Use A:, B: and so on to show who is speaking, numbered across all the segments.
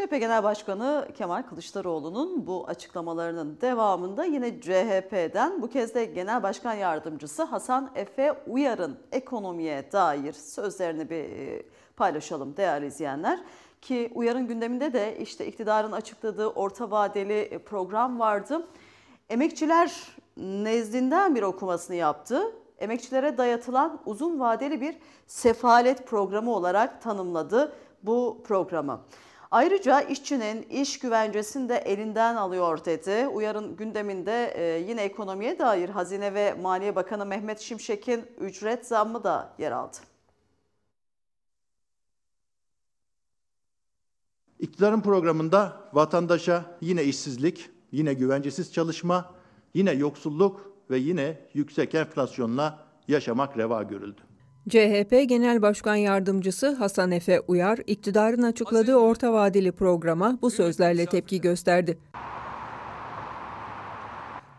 A: CHP Genel Başkanı Kemal Kılıçdaroğlu'nun bu açıklamalarının devamında yine CHP'den bu kez de Genel Başkan Yardımcısı Hasan Efe Uyar'ın ekonomiye dair sözlerini bir e, paylaşalım değerli izleyenler. Ki Uyar'ın gündeminde de işte iktidarın açıkladığı orta vadeli e, program vardı. Emekçiler nezdinden bir okumasını yaptı. Emekçilere dayatılan uzun vadeli bir sefalet programı olarak tanımladı bu programı. Ayrıca işçinin iş güvencesini de elinden alıyor dedi. Uyarın gündeminde e, yine ekonomiye dair Hazine ve Maliye Bakanı Mehmet Şimşek'in ücret zammı da yer aldı.
B: İktidarın programında vatandaşa yine işsizlik, yine güvencesiz çalışma, yine yoksulluk ve yine yüksek enflasyonla yaşamak reva görüldü.
C: CHP Genel Başkan Yardımcısı Hasan Efe Uyar, iktidarın açıkladığı orta vadeli programa bu sözlerle tepki gösterdi.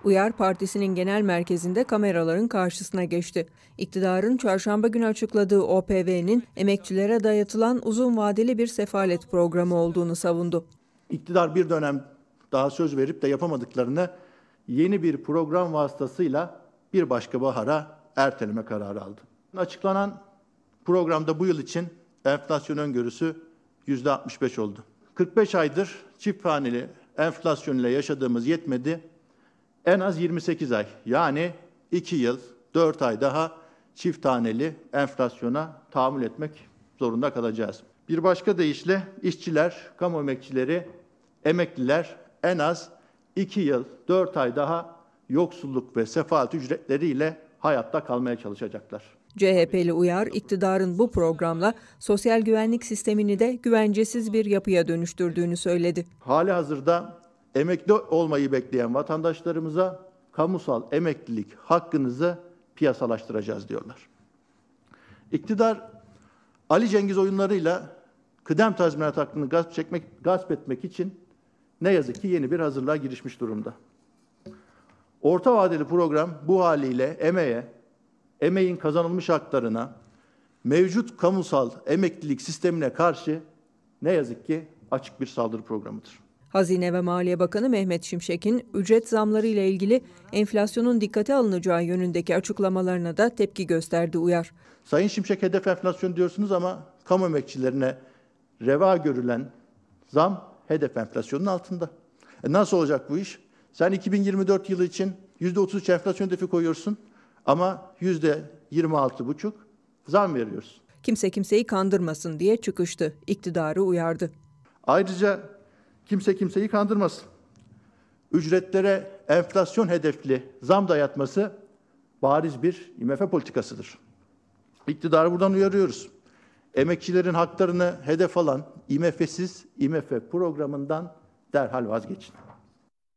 C: Uyar Partisi'nin genel merkezinde kameraların karşısına geçti. İktidarın çarşamba günü açıkladığı OPV'nin emekçilere dayatılan uzun vadeli bir sefalet programı
B: olduğunu savundu. İktidar bir dönem daha söz verip de yapamadıklarını yeni bir program vasıtasıyla bir başka bahara erteleme kararı aldı açıklanan programda bu yıl için enflasyon öngörüsü yüzde 65 oldu. 45 aydır çift haneli enflasyon ile yaşadığımız yetmedi. En az 28 ay yani 2 yıl 4 ay daha çift taneli enflasyona tahammül etmek zorunda kalacağız. Bir başka deyişle işçiler, kamu emekçileri, emekliler en az 2 yıl 4 ay daha yoksulluk ve sefaat ücretleriyle hayatta kalmaya çalışacaklar.
C: CHP'li Uyar, iktidarın bu programla sosyal güvenlik sistemini de güvencesiz bir yapıya
B: dönüştürdüğünü söyledi. Hali hazırda emekli olmayı bekleyen vatandaşlarımıza kamusal emeklilik hakkınızı piyasalaştıracağız diyorlar. İktidar Ali Cengiz oyunlarıyla kıdem tazminat hakkını gasp, çekmek, gasp etmek için ne yazık ki yeni bir hazırlığa girişmiş durumda. Orta vadeli program bu haliyle emeğe, emeğin kazanılmış haklarına, mevcut kamusal emeklilik sistemine karşı ne yazık ki açık bir saldırı programıdır.
C: Hazine ve Maliye Bakanı Mehmet Şimşek'in ücret zamları ile ilgili enflasyonun dikkate alınacağı yönündeki açıklamalarına da tepki gösterdi Uyar.
B: Sayın Şimşek hedef enflasyon diyorsunuz ama kamu emekçilerine reva görülen zam hedef enflasyonun altında. E nasıl olacak bu iş? Sen 2024 yılı için yüzde %33 enflasyon hedefi koyuyorsun ama yüzde buçuk zam veriyorsun. Kimse kimseyi kandırmasın diye çıkıştı. İktidarı uyardı. Ayrıca kimse kimseyi kandırmasın. Ücretlere enflasyon hedefli zam dayatması bariz bir IMF politikasıdır. İktidarı buradan uyarıyoruz. Emekçilerin haklarını hedef alan IMF'siz IMF programından derhal vazgeçin.